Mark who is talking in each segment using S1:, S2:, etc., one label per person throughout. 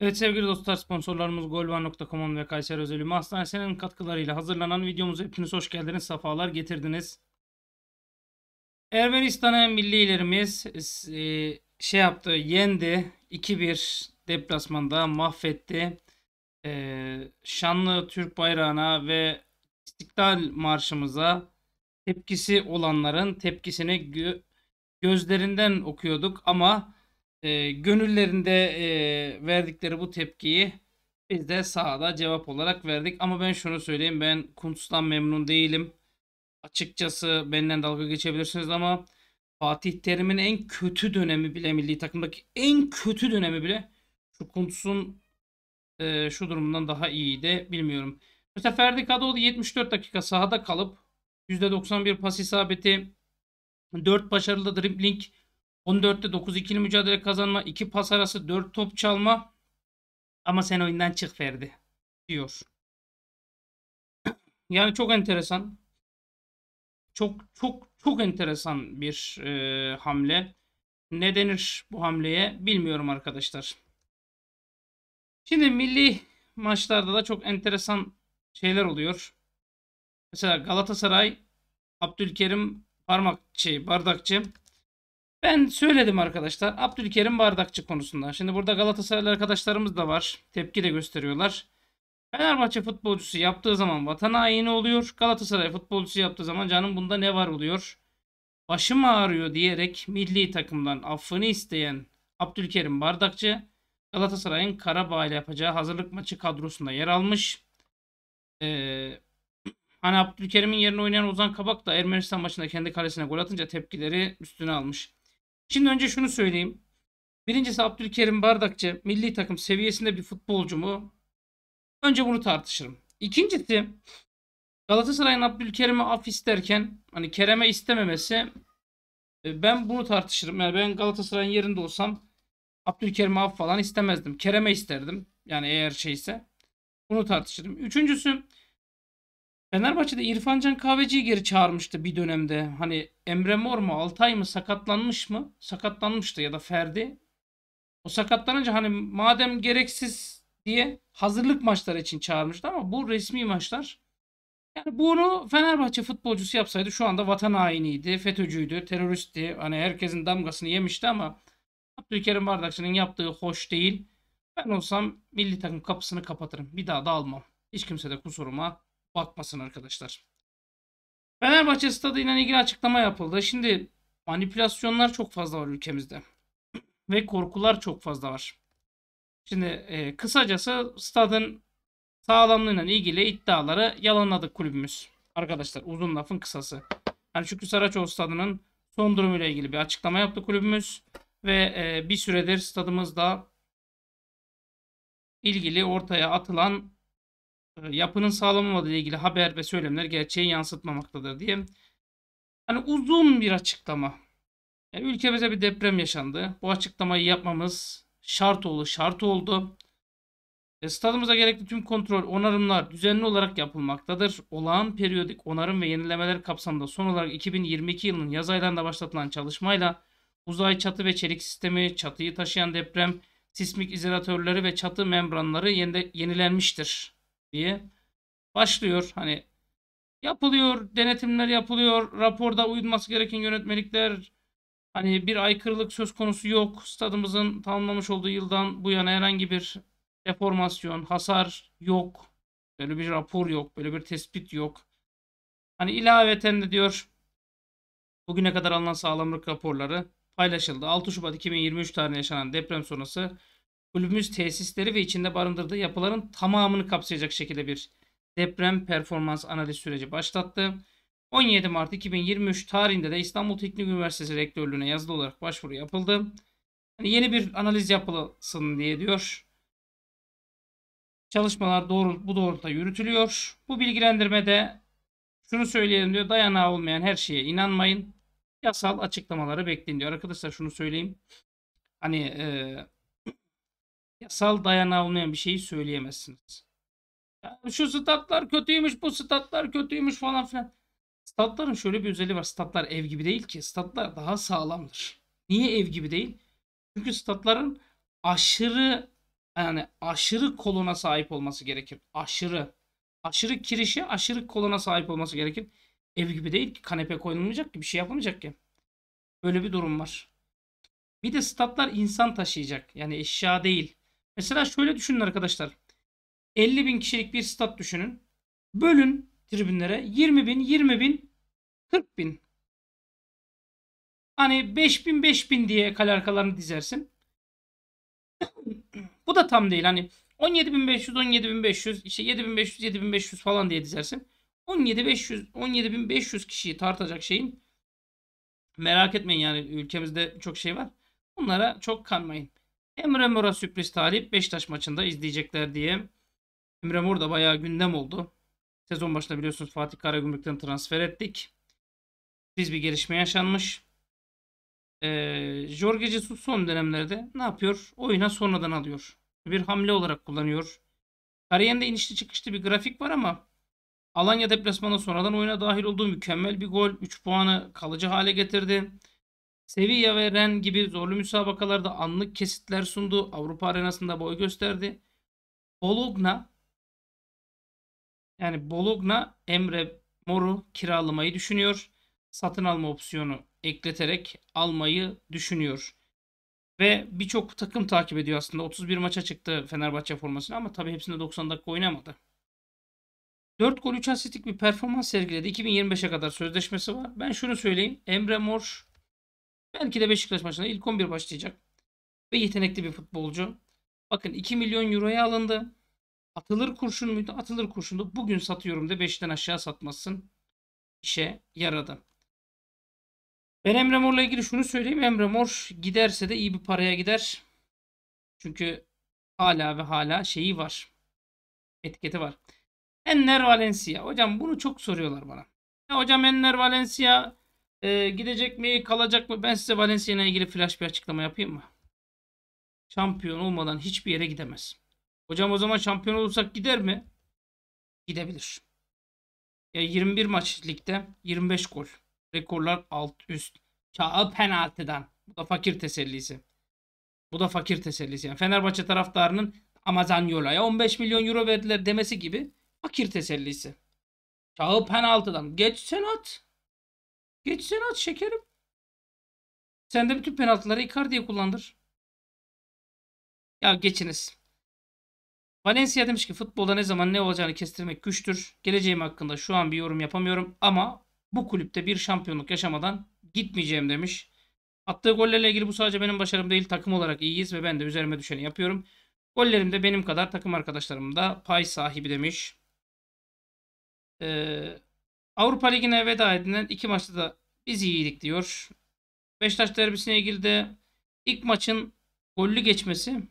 S1: Evet sevgili dostlar sponsorlarımız golvan.com ve Kayseri Özel Ümü Hastanesi'nin katkılarıyla hazırlanan videomuza hepiniz hoş geldiniz. Safalar getirdiniz. Ermenistan'a millilerimiz e, şey yaptı yendi. 2-1 deplasmanda mahvetti. E, şanlı Türk bayrağına ve İstiklal Marşımıza tepkisi olanların tepkisini gözlerinden okuyorduk ama e, gönüllerinde e, verdikleri bu tepkiyi biz de sahada cevap olarak verdik. Ama ben şunu söyleyeyim ben Kuntus'tan memnun değilim. Açıkçası benden dalga geçebilirsiniz ama Fatih Terim'in en kötü dönemi bile milli takımdaki en kötü dönemi bile şu Kuntus'un e, şu durumdan daha iyiydi bilmiyorum. Mesela Ferdi Kadıoğlu 74 dakika sahada kalıp %91 pas isabeti, 4 başarılı dribbling, 14'te 9-2'li mücadele kazanma, 2 pas arası, 4 top çalma ama sen oyundan çık Ferdi diyor. yani çok enteresan. Çok çok çok enteresan bir e, hamle. Ne denir bu hamleye bilmiyorum arkadaşlar. Şimdi milli maçlarda da çok enteresan şeyler oluyor. Mesela Galatasaray Abdülkerim Parmakçı, Bardakçı ben söyledim arkadaşlar Abdülkerim Bardakçı konusunda. Şimdi burada Galatasaraylı arkadaşlarımız da var. Tepki de gösteriyorlar. Fenerbahçe futbolcusu yaptığı zaman vatan haini oluyor. Galatasaray futbolcusu yaptığı zaman canım bunda ne var oluyor. Başım ağrıyor diyerek milli takımdan affını isteyen Abdülkerim Bardakçı Galatasaray'ın Karabağ ile yapacağı hazırlık maçı kadrosunda yer almış. Ee, hani Abdülkerim'in yerine oynayan Ozan Kabak da Ermenistan maçında kendi kalesine gol atınca tepkileri üstüne almış. Şimdi önce şunu söyleyeyim. Birincisi Abdülkerim Bardakçı milli takım seviyesinde bir futbolcu mu? Önce bunu tartışırım. İkincisi Galatasaray'ın Abdülkerim'e af isterken hani Kerem'e istememesi e, ben bunu tartışırım. Yani ben Galatasaray'ın yerinde olsam Abdülkerim'e af falan istemezdim. Kerem'e isterdim. Yani eğer şeyse. Bunu tartışırım. Üçüncüsü Fenerbahçe'de İrfan Can Kahveci'yi geri çağırmıştı bir dönemde. Hani Emre Mor mu Altay mı sakatlanmış mı? Sakatlanmıştı ya da Ferdi. O sakatlanınca hani madem gereksiz diye hazırlık maçları için çağırmıştı ama bu resmi maçlar. Yani bunu Fenerbahçe futbolcusu yapsaydı şu anda vatan hainiydi, FETÖ'cüydü, teröristti. Hani herkesin damgasını yemişti ama Abdülkerim Bardakçı'nın yaptığı hoş değil. Ben olsam milli takım kapısını kapatırım. Bir daha da almam. Hiç kimse de kusuruma Bakmasın arkadaşlar. Fenerbahçe stadıyla ilgili açıklama yapıldı. Şimdi manipülasyonlar çok fazla var ülkemizde. Ve korkular çok fazla var. Şimdi e, kısacası stadın sağlamlığıyla ilgili iddiaları yalanladı kulübümüz. Arkadaşlar uzun lafın kısası. Yani Şükrü Saraçoğlu stadının son durumuyla ilgili bir açıklama yaptı kulübümüz. Ve e, bir süredir stadımızda ilgili ortaya atılan e, yapının sağlanmadığı ile ilgili haber ve söylemler gerçeği yansıtmamaktadır diye. Hani uzun bir açıklama. Yani e, ülkemize bir deprem yaşandı. Bu açıklamayı yapmamız şart oldu, şart oldu. E, stadımıza gerekli tüm kontrol, onarımlar düzenli olarak yapılmaktadır. Olağan periyodik onarım ve yenilemeler kapsamında son olarak 2022 yılının yaz aylarında başlatılan çalışmayla uzay çatı ve çelik sistemi, çatıyı taşıyan deprem, sismik izolatörleri ve çatı membranları yenide, yenilenmiştir diye başlıyor. Hani yapılıyor, denetimler yapılıyor, raporda uyulması gereken yönetmelikler, hani bir aykırılık söz konusu yok. Stadımızın tamamlamış olduğu yıldan bu yana herhangi bir deformasyon, hasar yok. Böyle bir rapor yok, böyle bir tespit yok. Hani ilaveten de diyor bugüne kadar alınan sağlamlık raporları paylaşıldı. 6 Şubat 2023 tarihinde yaşanan deprem sonrası kulübümüz tesisleri ve içinde barındırdığı yapıların tamamını kapsayacak şekilde bir deprem performans analiz süreci başlattı. 17 Mart 2023 tarihinde de İstanbul Teknik Üniversitesi rektörlüğüne yazılı olarak başvuru yapıldı. Yani yeni bir analiz yapılsın diye diyor. Çalışmalar doğru, bu doğrultuda yürütülüyor. Bu bilgilendirmede şunu söyleyelim diyor. Dayanağı olmayan her şeye inanmayın. Yasal açıklamaları bekleyin diyor. Arkadaşlar şunu söyleyeyim. Hani e, yasal dayanağı olmayan bir şeyi söyleyemezsiniz. Yani şu statlar kötüymüş, bu statlar kötüymüş falan filan. Statların şöyle bir özelliği var. Statlar ev gibi değil ki. Statlar daha sağlamdır. Niye ev gibi değil? Çünkü statların aşırı yani aşırı koluna sahip olması gerekir. Aşırı. Aşırı kirişe, aşırı koluna sahip olması gerekir. Ev gibi değil ki. Kanepe koyulmayacak ki. Bir şey yapılmayacak ki. Böyle bir durum var. Bir de statlar insan taşıyacak. Yani eşya değil. Mesela şöyle düşünün arkadaşlar. 50 bin kişilik bir stat düşünün. Bölün tribünlere 20 bin, 20 bin, 40 bin. Hani 5 bin, 5 bin diye kale arkalarını dizersin. Bu da tam değil. Hani 17.500, 17.500, işte 7.500, 7.500 falan diye dizersin. 17.500, 17.500 kişiyi tartacak şeyin merak etmeyin yani ülkemizde çok şey var. Bunlara çok kanmayın. Emre Mor'a sürpriz talip Beşiktaş maçında izleyecekler diye. Emre Mor da bayağı gündem oldu. Sezon başında biliyorsunuz Fatih Karagümrük'ten transfer ettik. Biz bir gelişme yaşanmış. Ee, Jorge Jesus son dönemlerde ne yapıyor? Oyuna sonradan alıyor. Bir hamle olarak kullanıyor. Kariyerinde inişli çıkışlı bir grafik var ama Alanya deplasmanı sonradan oyuna dahil olduğu mükemmel bir gol. 3 puanı kalıcı hale getirdi. Sevilla ve Ren gibi zorlu müsabakalarda anlık kesitler sundu. Avrupa arenasında boy gösterdi. Bologna yani Bologna Emre Mor'u kiralamayı düşünüyor. Satın alma opsiyonu ekleterek almayı düşünüyor. Ve birçok takım takip ediyor aslında. 31 maça çıktı Fenerbahçe formasını ama tabii hepsinde 90 dakika oynamadı. 4 gol 3 asistlik bir performans sergiledi. 2025'e kadar sözleşmesi var. Ben şunu söyleyeyim. Emre Mor Belki de Beşiktaş maçına ilk 11 başlayacak. Ve yetenekli bir futbolcu. Bakın 2 milyon euroya alındı. Atılır kurşun muydu? Atılır kurşundu. Bugün satıyorum de 5'ten aşağı satmasın. işe yaradı. Ben Emre Mor'la ilgili şunu söyleyeyim. Emre Mor giderse de iyi bir paraya gider. Çünkü hala ve hala şeyi var. Etiketi var. Enner Valencia. Hocam bunu çok soruyorlar bana. Ya hocam Enner Valencia ee, gidecek mi kalacak mı? Ben size Valencia'yla ilgili flash bir açıklama yapayım mı? Şampiyon olmadan hiçbir yere gidemez. Hocam o zaman şampiyon olursak gider mi? Gidebilir. Ya 21 maç ligde 25 gol. Rekorlar alt üst. Çağıl penaltıdan. Bu da fakir tesellisi. Bu da fakir tesellisi. Yani Fenerbahçe taraftarının Amazon Yola'ya 15 milyon euro verdiler demesi gibi fakir tesellisi. Çağıl penaltıdan. Geç sen at. Geçsene at şekerim. Sen de bütün penaltıları Icardi'ye kullandır. Ya geçiniz. Valencia demiş ki futbolda ne zaman ne olacağını kestirmek güçtür. Geleceğim hakkında şu an bir yorum yapamıyorum ama bu kulüpte bir şampiyonluk yaşamadan gitmeyeceğim demiş. Attığı gollerle ilgili bu sadece benim başarım değil takım olarak iyiyiz ve ben de üzerime düşeni yapıyorum. Gollerim de benim kadar takım arkadaşlarım da pay sahibi demiş. Ee, Avrupa Ligi'ne veda edilen iki maçta da biz iyiydik diyor. Beşiktaş derbisine ilgili de ilk maçın gollü geçmesi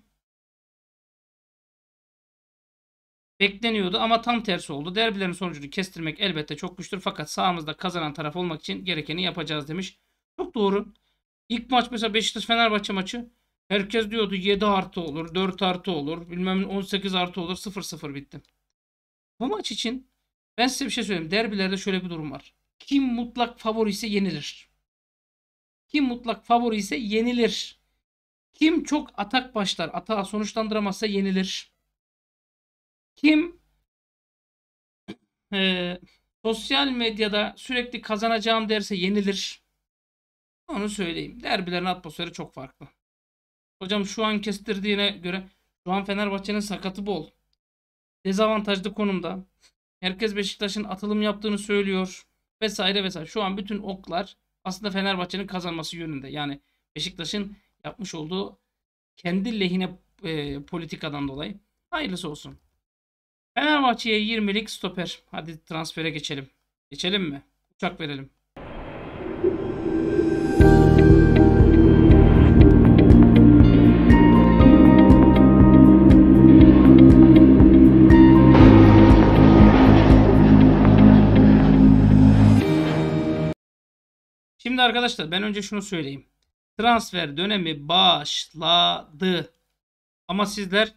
S1: bekleniyordu ama tam tersi oldu. Derbilerin sonucunu kestirmek elbette çok güçtür fakat sağımızda kazanan taraf olmak için gerekeni yapacağız demiş. Çok doğru. İlk maç mesela Beşiktaş Fenerbahçe maçı herkes diyordu 7 artı olur, 4 artı olur, bilmem 18 artı olur, 0-0 bitti. Bu maç için ben size bir şey söyleyeyim. Derbilerde şöyle bir durum var. Kim mutlak favori ise yenilir. Kim mutlak favori ise yenilir. Kim çok atak başlar, atağa sonuçlandıramazsa yenilir. Kim e, sosyal medyada sürekli kazanacağım derse yenilir. Onu söyleyeyim. Derbilerin atmosferi çok farklı. Hocam şu an kestirdiğine göre şu an Fenerbahçe'nin sakatı bol. Dezavantajlı konumda. Herkes Beşiktaş'ın atılım yaptığını söylüyor vesaire vesaire. Şu an bütün oklar aslında Fenerbahçe'nin kazanması yönünde. Yani Beşiktaş'ın yapmış olduğu kendi lehine e, politikadan dolayı. Hayırlısı olsun. Fenerbahçe'ye 20'lik stoper. Hadi transfere geçelim. Geçelim mi? Uçak verelim. arkadaşlar ben önce şunu söyleyeyim. Transfer dönemi başladı. Ama sizler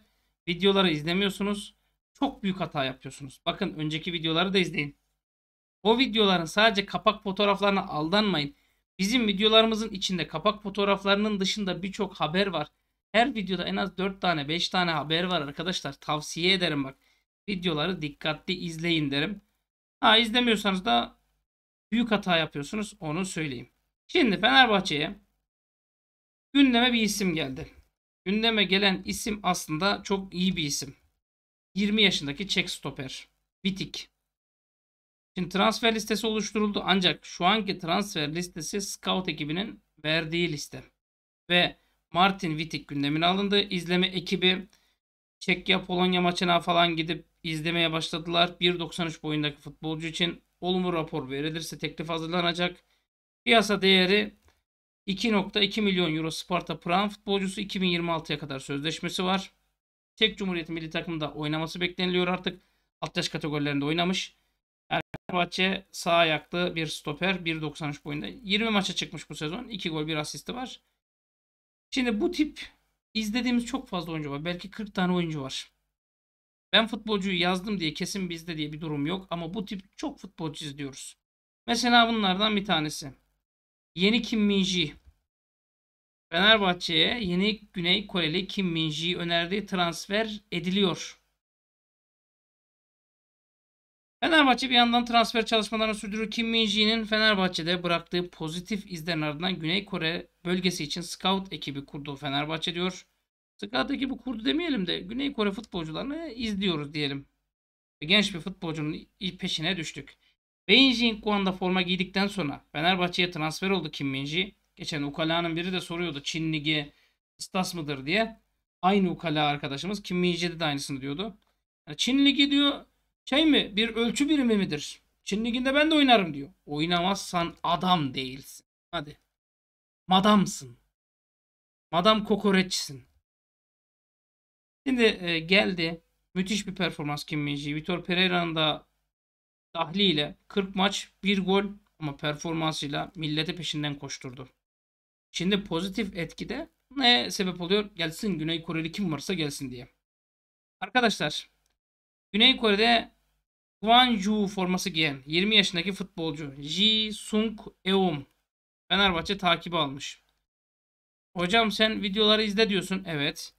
S1: videoları izlemiyorsunuz. Çok büyük hata yapıyorsunuz. Bakın önceki videoları da izleyin. O videoların sadece kapak fotoğraflarına aldanmayın. Bizim videolarımızın içinde kapak fotoğraflarının dışında birçok haber var. Her videoda en az 4 tane 5 tane haber var arkadaşlar. Tavsiye ederim bak. Videoları dikkatli izleyin derim. Ha izlemiyorsanız da büyük hata yapıyorsunuz onu söyleyeyim. Şimdi Fenerbahçe'ye gündeme bir isim geldi. Gündeme gelen isim aslında çok iyi bir isim. 20 yaşındaki Çek stoper. Vitik. Şimdi transfer listesi oluşturuldu ancak şu anki transfer listesi scout ekibinin verdiği liste. Ve Martin Vitik gündemine alındı. İzleme ekibi Çekya Polonya maçına falan gidip izlemeye başladılar. 1.93 boyundaki futbolcu için olumlu rapor verilirse teklif hazırlanacak. Piyasa değeri 2.2 milyon euro Sparta Prag futbolcusu 2026'ya kadar sözleşmesi var. Tek Cumhuriyet milli takımında oynaması bekleniliyor artık. Alt yaş kategorilerinde oynamış. Fenerbahçe sağ ayaklı bir stoper 1.93 boyunda. 20 maça çıkmış bu sezon. 2 gol 1 asisti var. Şimdi bu tip izlediğimiz çok fazla oyuncu var. Belki 40 tane oyuncu var. Ben futbolcuyu yazdım diye kesin bizde diye bir durum yok. Ama bu tip çok futbolcu izliyoruz. Mesela bunlardan bir tanesi. Yeni Kim Minji, Fenerbahçe'ye yeni Güney Koreli Kim Minji önerdiği transfer ediliyor. Fenerbahçe bir yandan transfer çalışmalarını sürdürür. Kim Minji'nin Fenerbahçe'de bıraktığı pozitif izlerin ardından Güney Kore bölgesi için scout ekibi kurdu Fenerbahçe diyor. Scout ekibi kurdu demeyelim de Güney Kore futbolcularını izliyoruz diyelim. Genç bir futbolcunun peşine düştük. Beijing Guang'da forma giydikten sonra Fenerbahçe'ye transfer oldu Kim Minji. Geçen ukalanın biri de soruyordu Çin Ligi istas mıdır diye. Aynı ukala arkadaşımız Kim Minji'de de aynısını diyordu. Yani Çin Ligi diyor şey mi bir ölçü birimi midir? Çin Ligi'nde ben de oynarım diyor. Oynamazsan adam değilsin. Hadi. Madamsın. Madam kokoreçsin. Şimdi e, geldi. Müthiş bir performans Kim Minji. Vitor Pereira'nın da Dahli ile 40 maç 1 gol ama performansıyla millete peşinden koşturdu. Şimdi pozitif etkide ne sebep oluyor? Gelsin Güney Koreli kim varsa gelsin diye. Arkadaşlar Güney Kore'de Guangzhou forması giyen 20 yaşındaki futbolcu Ji Sung Eum Fenerbahçe takibi almış. Hocam sen videoları izle diyorsun. Evet.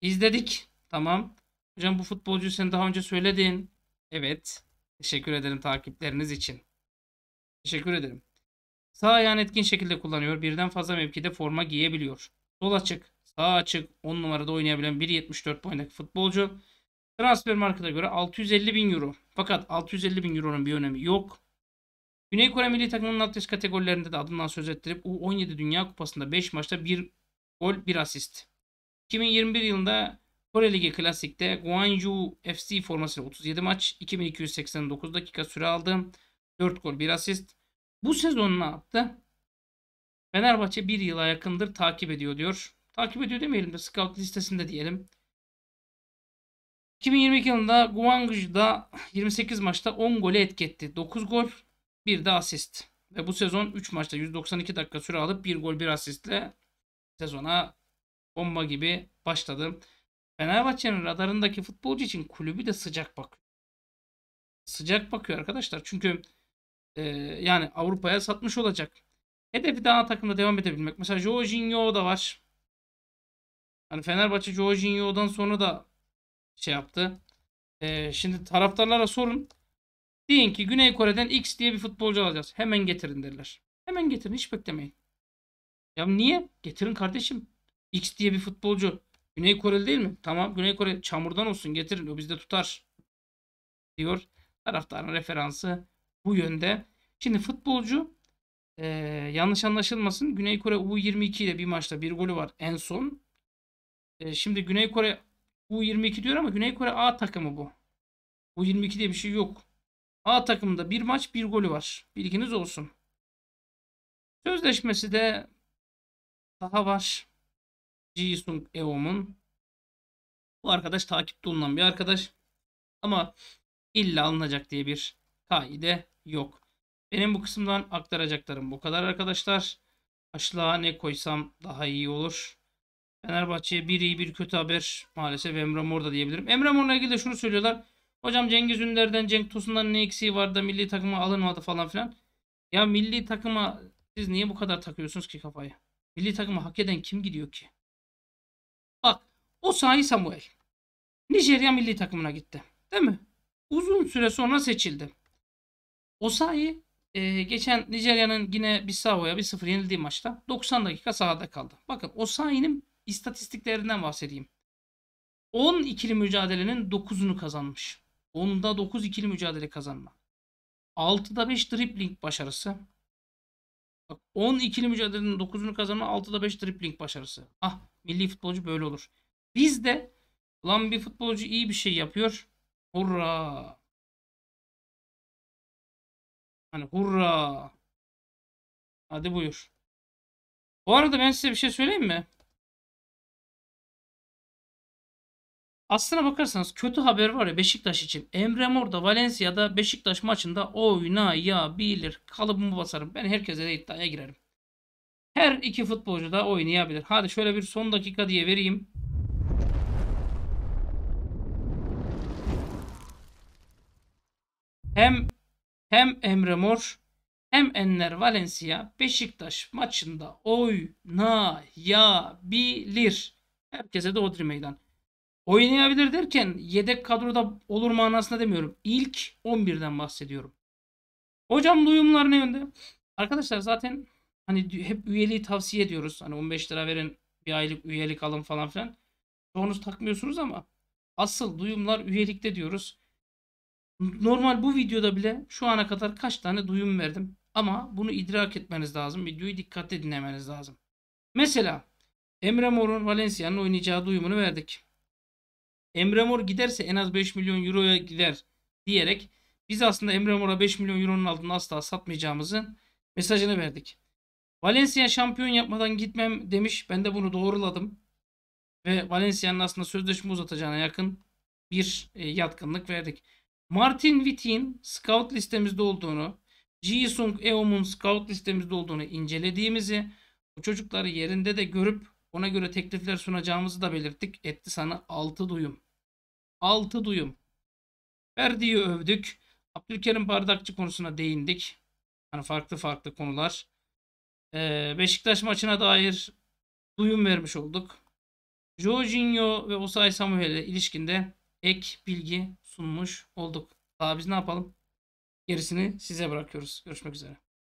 S1: İzledik. Tamam. Hocam bu futbolcuyu sen daha önce söyledin. Evet. Teşekkür ederim takipleriniz için. Teşekkür ederim. Sağ ayağını etkin şekilde kullanıyor. Birden fazla mevkide forma giyebiliyor. Sol açık, sağ açık 10 numarada oynayabilen 1.74 boyundaki futbolcu. Transfer markada göre 650 bin euro. Fakat 650 bin euronun bir önemi yok. Güney Kore milli takımının alt yaş kategorilerinde de adından söz ettirip U17 Dünya Kupası'nda 5 maçta 1 gol 1 asist. 2021 yılında Kore Ligi Klasik'te Guangzhou FC formasıyla 37 maç, 2289 dakika süre aldı. 4 gol, 1 asist. Bu sezon ne yaptı? Fenerbahçe bir yıla yakındır takip ediyor diyor. Takip ediyor demeyelim de scout listesinde diyelim. 2022 yılında Guangzhou'da 28 maçta 10 gole etki 9 gol, 1 de asist. Ve bu sezon 3 maçta 192 dakika süre alıp 1 gol 1 asistle sezona bomba gibi başladı. Fenerbahçe'nin radarındaki futbolcu için kulübü de sıcak bakıyor. Sıcak bakıyor arkadaşlar. Çünkü e, yani Avrupa'ya satmış olacak. Hedefi daha takımda devam edebilmek. Mesela Jorginho da var. Hani Fenerbahçe Jorginho'dan sonra da şey yaptı. E, şimdi taraftarlara sorun. Deyin ki Güney Kore'den X diye bir futbolcu alacağız. Hemen getirin derler. Hemen getirin hiç beklemeyin. Ya niye? Getirin kardeşim. X diye bir futbolcu. Güney Koreli değil mi? Tamam Güney Kore çamurdan olsun getirin o bizde tutar diyor. Taraftarın referansı bu yönde. Şimdi futbolcu e, yanlış anlaşılmasın Güney Kore U22 ile bir maçta bir golü var en son. E, şimdi Güney Kore U22 diyor ama Güney Kore A takımı bu. U22 diye bir şey yok. A takımında bir maç bir golü var. Bilginiz olsun. Sözleşmesi de daha var. Jisung Eom'un bu arkadaş takipte bulunan bir arkadaş. Ama illa alınacak diye bir kaide yok. Benim bu kısımdan aktaracaklarım bu kadar arkadaşlar. Açlığa ne koysam daha iyi olur. Fenerbahçe'ye bir iyi bir kötü haber maalesef Emre Mor'da diyebilirim. Emre Mor'la ilgili de şunu söylüyorlar. Hocam Cengiz Ünder'den Cenk Tosun'dan ne eksiği var da milli takıma alınmadı falan filan. Ya milli takıma siz niye bu kadar takıyorsunuz ki kafayı? Milli takıma hak eden kim gidiyor ki? Bak Osayi Samuel. Nijerya milli takımına gitti. Değil mi? Uzun süre sonra seçildi. Osayi e, geçen Nijerya'nın yine Bissau'ya 1-0 yenildiği maçta 90 dakika sahada kaldı. Bakın Osayi'nin istatistiklerinden bahsedeyim. 10 ikili mücadelenin 9'unu kazanmış. 10'da 9 ikili mücadele kazanma. 6'da 5 dribbling başarısı. Bak 10 ikili mücadelenin 9'unu kazanma 6'da 5 tripling başarısı. Ah milli futbolcu böyle olur. Biz de lan bir futbolcu iyi bir şey yapıyor. Hurra. Hani hurra. Hadi buyur. Bu arada ben size bir şey söyleyeyim mi? Aslına bakarsanız kötü haber var ya Beşiktaş için. Emre Mor da Valencia'da Beşiktaş maçında oynayabilir. Kalıbımı basarım. Ben herkese de iddiaya girerim. Her iki futbolcu da oynayabilir. Hadi şöyle bir son dakika diye vereyim. Hem hem Emre Mor hem Enner Valencia Beşiktaş maçında oynayabilir. Herkese de Odri meydan. Oynayabilir derken yedek kadroda olur manasında demiyorum. İlk 11'den bahsediyorum. Hocam duyumlar ne yönde? Arkadaşlar zaten hani hep üyeliği tavsiye ediyoruz. Hani 15 lira verin bir aylık üyelik alın falan filan. Çoğunuz takmıyorsunuz ama asıl duyumlar üyelikte diyoruz. Normal bu videoda bile şu ana kadar kaç tane duyum verdim. Ama bunu idrak etmeniz lazım. Videoyu dikkatle dinlemeniz lazım. Mesela Emre Mor'un Valencia'nın oynayacağı duyumunu verdik. Emre Mor giderse en az 5 milyon euroya gider diyerek biz aslında Emre Mor'a 5 milyon euronun altında asla satmayacağımızın mesajını verdik. Valencia şampiyon yapmadan gitmem demiş. Ben de bunu doğruladım. Ve Valencia'nın aslında sözleşme uzatacağına yakın bir e, yatkınlık verdik. Martin Wittin scout listemizde olduğunu, Ji Eom'un scout listemizde olduğunu incelediğimizi, bu çocukları yerinde de görüp ona göre teklifler sunacağımızı da belirttik. Etti sana altı duyum. 6 duyum. Verdiği övdük. Abdülkerim Bardakçı konusuna değindik. Yani farklı farklı konular. Ee, Beşiktaş maçına dair duyum vermiş olduk. Jorginho ve Osay Samuel'e ilişkinde ek bilgi sunmuş olduk. Daha biz ne yapalım? Gerisini size bırakıyoruz. Görüşmek üzere.